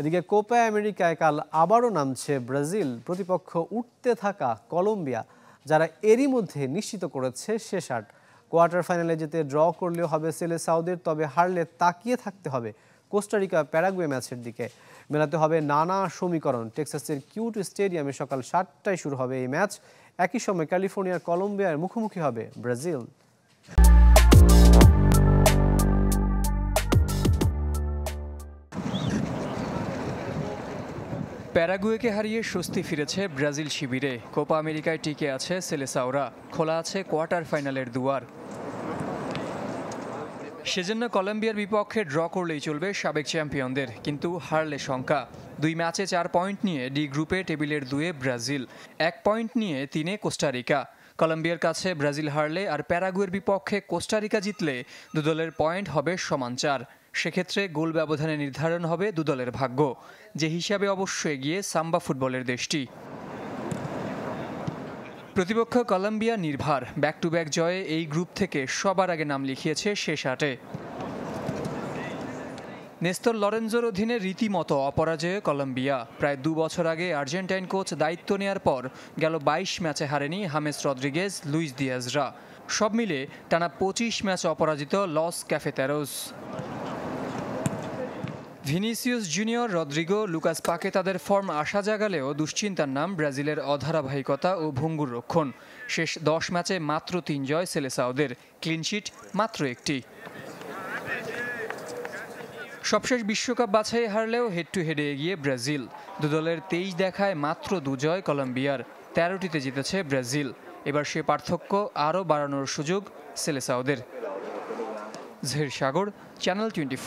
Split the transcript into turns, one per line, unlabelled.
এদিকে কোপা আমেরিকায় কাল আবারও নামছে ব্রাজিল প্রতিপক্ষ উঠতে থাকা কলম্বিয়া যারা এরই মধ্যে নিশ্চিত করেছে শেষ আট কোয়ার্টার ফাইনালে যেতে ড্র করলেও হবে সেলে সাউদের তবে হারলে তাকিয়ে থাকতে হবে কোস্টারিকা প্যারাগুয়ে ম্যাচের দিকে মেলাতে হবে নানা সমীকরণ টেক্সাসের কিউট স্টেডিয়ামে সকাল সাতটায় শুরু হবে এই ম্যাচ একই সময় ক্যালিফোর্নিয়ার কলম্বিয়ার মুখোমুখি হবে ব্রাজিল
প্যারাগুয়েকে হারিয়ে স্বস্তি ফিরেছে ব্রাজিল শিবিরে কোপা আমেরিকায় টিকে আছে সেলেসাওরা খোলা আছে কোয়ার্টার ফাইনালের দুয়ার সেজন্য কলম্বিয়ার বিপক্ষে ড্র করলেই চলবে সাবেক চ্যাম্পিয়নদের কিন্তু হারলে শঙ্কা দুই ম্যাচে চার পয়েন্ট নিয়ে ডি গ্রুপে টেবিলের দুয়ে ব্রাজিল এক পয়েন্ট নিয়ে তিনে কোস্টারিকা কলম্বিয়ার কাছে ব্রাজিল হারলে আর প্যারাগুয়ের বিপক্ষে কোস্টারিকা জিতলে দুদলের পয়েন্ট হবে সমান চার সেক্ষেত্রে গোল ব্যবধানে নির্ধারণ হবে দুদলের ভাগ্য যে হিসাবে অবশ্য এগিয়ে সাম্বা ফুটবলের দেশটি প্রতিপক্ষ কলম্বিয়া নির্ভার ব্যাক টু ব্যাক জয়ে এই গ্রুপ থেকে সবার আগে নাম লিখিয়েছে শেষ আটে নেস্তর লরেন্জোর অধীনে রীতিমতো অপরাজয় কলম্বিয়া প্রায় দু বছর আগে আর্জেন্টাইন কোচ দায়িত্ব নেয়ার পর গেল ২২ ম্যাচে হারেনি হামেস রদ্রিগেজ লুইস দিয়াজরা সব মিলে টানা পঁচিশ ম্যাচ অপরাজিত Los Cafeteros Vinicius Junior Rodrygo Lucas Paqueta তাদের ফর্ম আসা জাগালেও দুশ্চিন্তার নাম ব্রাজিলের অধারাবাহিকতা ও ভঙ্গুর রক্ষণ শেষ দশ ম্যাচে মাত্র তিন জয় সেলেসাওদের ক্লিনশিট মাত্র একটি সবশেষ বিশ্বকাপ বাছাই হারলেও হেড টু হেডে এগিয়ে ব্রাজিল দুদলের তেইশ দেখায় মাত্র দু জয় কলম্বিয়ার তেরোটিতে জিতেছে ব্রাজিল এবার সে পার্থক্য আরও বাড়ানোর সুযোগ সেলেসাওদের ঝের সাগর চ্যানেল টোয়েন্টি